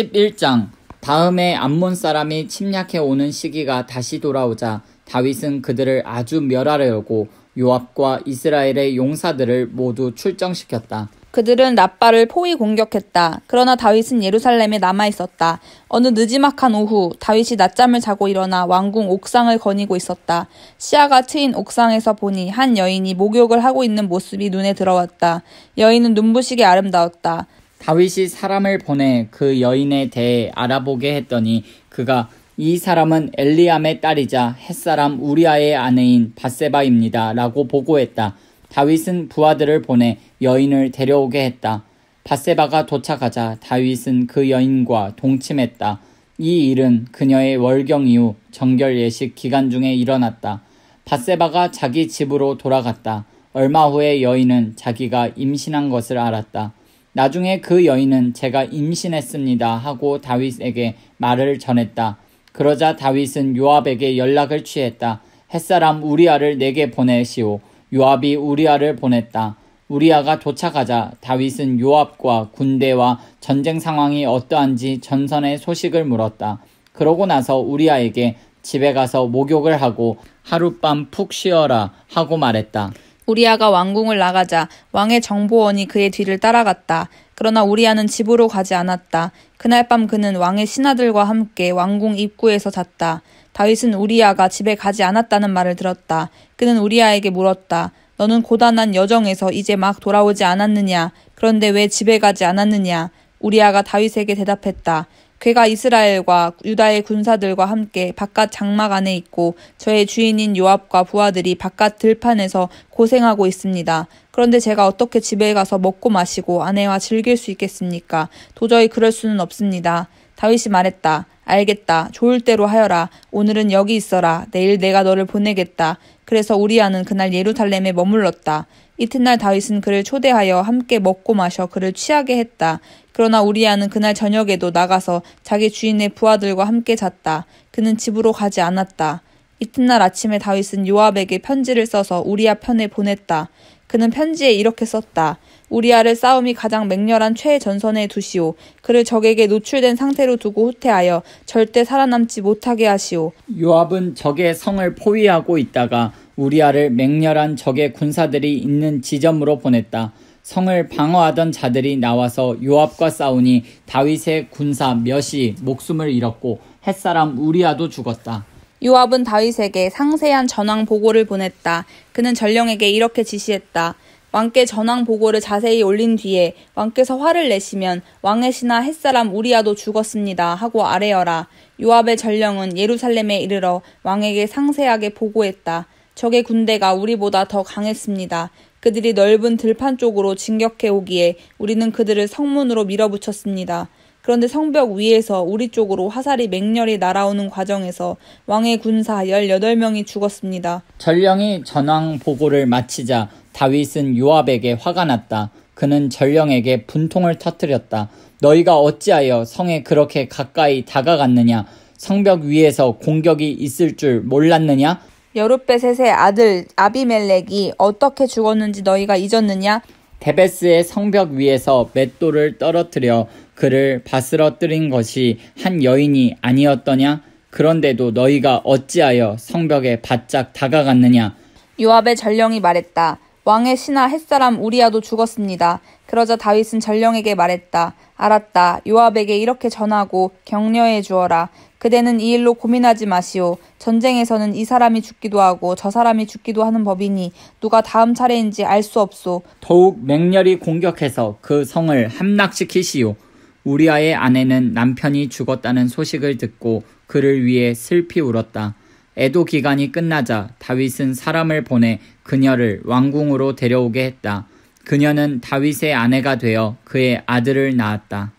11장 다음에 암몬 사람이 침략해 오는 시기가 다시 돌아오자 다윗은 그들을 아주 멸하려고 요압과 이스라엘의 용사들을 모두 출정시켰다. 그들은 라빠를 포위 공격했다. 그러나 다윗은 예루살렘에 남아 있었다. 어느 늦지막한 오후 다윗이 낮잠을 자고 일어나 왕궁 옥상을 거니고 있었다. 시야가 트인 옥상에서 보니 한 여인이 목욕을 하고 있는 모습이 눈에 들어왔다. 여인은 눈부시게 아름다웠다. 다윗이 사람을 보내 그 여인에 대해 알아보게 했더니 그가 이 사람은 엘리암의 딸이자 햇사람 우리아의 아내인 바세바입니다. 라고 보고했다. 다윗은 부하들을 보내 여인을 데려오게 했다. 바세바가 도착하자 다윗은 그 여인과 동침했다. 이 일은 그녀의 월경 이후 정결 예식 기간 중에 일어났다. 바세바가 자기 집으로 돌아갔다. 얼마 후에 여인은 자기가 임신한 것을 알았다. 나중에 그 여인은 제가 임신했습니다 하고 다윗에게 말을 전했다. 그러자 다윗은 요압에게 연락을 취했다. 햇사람 우리아를 내게 보내시오. 요압이 우리아를 보냈다. 우리아가 도착하자 다윗은 요압과 군대와 전쟁 상황이 어떠한지 전선의 소식을 물었다. 그러고 나서 우리아에게 집에 가서 목욕을 하고 하룻밤 푹 쉬어라 하고 말했다. 우리아가 왕궁을 나가자 왕의 정보원이 그의 뒤를 따라갔다. 그러나 우리아는 집으로 가지 않았다. 그날 밤 그는 왕의 신하들과 함께 왕궁 입구에서 잤다. 다윗은 우리아가 집에 가지 않았다는 말을 들었다. 그는 우리아에게 물었다. 너는 고단한 여정에서 이제 막 돌아오지 않았느냐? 그런데 왜 집에 가지 않았느냐? 우리아가 다윗에게 대답했다. 그가 이스라엘과 유다의 군사들과 함께 바깥 장막 안에 있고 저의 주인인 요압과 부하들이 바깥 들판에서 고생하고 있습니다. 그런데 제가 어떻게 집에 가서 먹고 마시고 아내와 즐길 수 있겠습니까? 도저히 그럴 수는 없습니다. 다윗이 말했다. 알겠다. 좋을 대로 하여라. 오늘은 여기 있어라. 내일 내가 너를 보내겠다. 그래서 우리아는 그날 예루살렘에 머물렀다. 이튿날 다윗은 그를 초대하여 함께 먹고 마셔 그를 취하게 했다. 그러나 우리아는 그날 저녁에도 나가서 자기 주인의 부하들과 함께 잤다. 그는 집으로 가지 않았다. 이튿날 아침에 다윗은 요압에게 편지를 써서 우리아 편에 보냈다. 그는 편지에 이렇게 썼다. 우리아를 싸움이 가장 맹렬한 최전선에 두시오. 그를 적에게 노출된 상태로 두고 후퇴하여 절대 살아남지 못하게 하시오. 요압은 적의 성을 포위하고 있다가 우리아를 맹렬한 적의 군사들이 있는 지점으로 보냈다. 성을 방어하던 자들이 나와서 요압과 싸우니 다윗의 군사 몇이 목숨을 잃었고 햇사람 우리아도 죽었다. 요압은 다윗에게 상세한 전황 보고를 보냈다. 그는 전령에게 이렇게 지시했다. 왕께 전황 보고를 자세히 올린 뒤에 왕께서 화를 내시면 왕의 신하 햇사람 우리아도 죽었습니다 하고 아래어라 요압의 전령은 예루살렘에 이르러 왕에게 상세하게 보고했다. 적의 군대가 우리보다 더 강했습니다. 그들이 넓은 들판 쪽으로 진격해 오기에 우리는 그들을 성문으로 밀어붙였습니다. 그런데 성벽 위에서 우리 쪽으로 화살이 맹렬히 날아오는 과정에서 왕의 군사 18명이 죽었습니다. 전령이 전왕 보고를 마치자 다윗은 요압에게 화가 났다. 그는 전령에게 분통을 터뜨렸다. 너희가 어찌하여 성에 그렇게 가까이 다가갔느냐? 성벽 위에서 공격이 있을 줄 몰랐느냐? 여룻벳의 아들 아비멜렉이 어떻게 죽었는지 너희가 잊었느냐? 데베스의 성벽 위에서 맷돌을 떨어뜨려 그를 바스러뜨린 것이 한 여인이 아니었더냐? 그런데도 너희가 어찌하여 성벽에 바짝 다가갔느냐? 요압의 전령이 말했다. 왕의 신하 햇사람 우리아도 죽었습니다. 그러자 다윗은 전령에게 말했다. 알았다. 요압에게 이렇게 전하고 격려해 주어라. 그대는 이 일로 고민하지 마시오. 전쟁에서는 이 사람이 죽기도 하고 저 사람이 죽기도 하는 법이니 누가 다음 차례인지 알 수 없소. 더욱 맹렬히 공격해서 그 성을 함락시키시오. 우리아의 아내는 남편이 죽었다는 소식을 듣고 그를 위해 슬피 울었다. 애도 기간이 끝나자 다윗은 사람을 보내 그녀를 왕궁으로 데려오게 했다. 그녀는 다윗의 아내가 되어 그의 아들을 낳았다.